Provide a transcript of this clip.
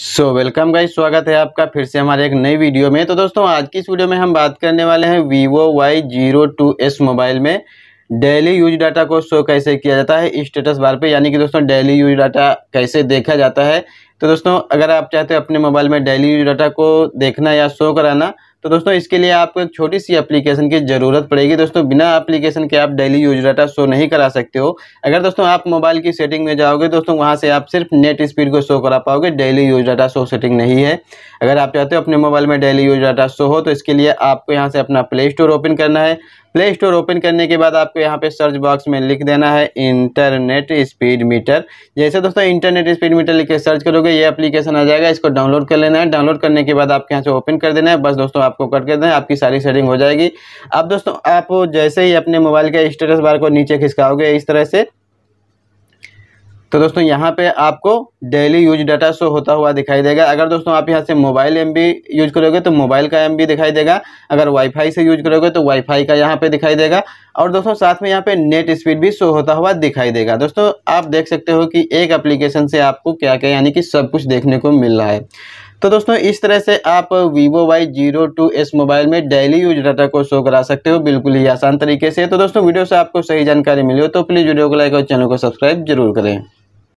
so welcome guys स्वागत है आपका फिर से हमारे एक नई वीडियो में तो दोस्तों आज की इस वीडियो में हम बात करने वाले हैं Vivo Y zero two S mobile में डेली यूज डाटा को शो कैसे किया जाता है स्टेटस बार पे यानी कि दोस्तों डेली यूज डाटा कैसे देखा जाता है तो दोस्तों अगर आप चाहते हैं अपने मोबाइल में डेली यूज डाटा को देखना या शो कराना तो दोस्तों इसके लिए आपको एक छोटी सी एप्लीकेशन की ज़रूरत पड़ेगी दोस्तों बिना एप्लीकेशन के आप डेली यूज डाटा शो नहीं करा सकते हो अगर दोस्तों आप मोबाइल की सेटिंग में जाओगे दोस्तों वहाँ से आप सिर्फ नेट स्पीड को शो करा पाओगे daily use data show setting नहीं है अगर आप चाहते हो अपने मोबाइल में डेली यूज डाटा शो हो तो इसके लिए आपको यहाँ से अपना प्ले स्टोर ओपन करना है प्ले स्टोर ओपन करने के बाद आपको यहाँ पे सर्च बॉक्स में लिख देना है इंटरनेट स्पीड मीटर जैसे दोस्तों इंटरनेट स्पीड मीटर लिख के सर्च करोगे ये एप्लीकेशन आ जाएगा इसको डाउनलोड कर लेना है डाउनलोड करने के बाद आपके यहाँ से ओपन कर देना है बस दोस्तों आप आपको करके दें आपकी सारी सेटिंग हो जाएगी अब दोस्तों आप जैसे ही अपने मोबाइल के स्टेटस बार को नीचे खिसकाओगे इस तरह से तो दोस्तों यहाँ पे आपको डेली यूज डाटा शो होता हुआ दिखाई देगा अगर दोस्तों आप यहाँ से मोबाइल एम यूज करोगे तो मोबाइल का एम दिखाई देगा अगर वाईफाई से यूज करोगे तो वाईफाई का यहाँ पे दिखाई देगा और दोस्तों साथ में यहाँ पे नेट स्पीड भी शो होता हुआ दिखाई देगा दोस्तों आप देख सकते हो कि एक अप्लीकेशन से आपको क्या क्या यानी कि सब कुछ देखने को मिल रहा है तो दोस्तों इस तरह से आप Vivo Y zero two S mobile में डेली यूज डाटा को शो करा सकते हो बिल्कुल ही आसान तरीके से तो दोस्तों वीडियो से आपको सही जानकारी मिली हो तो प्लीज़ वीडियो को लाइक और चैनल को सब्सक्राइब जरूर करें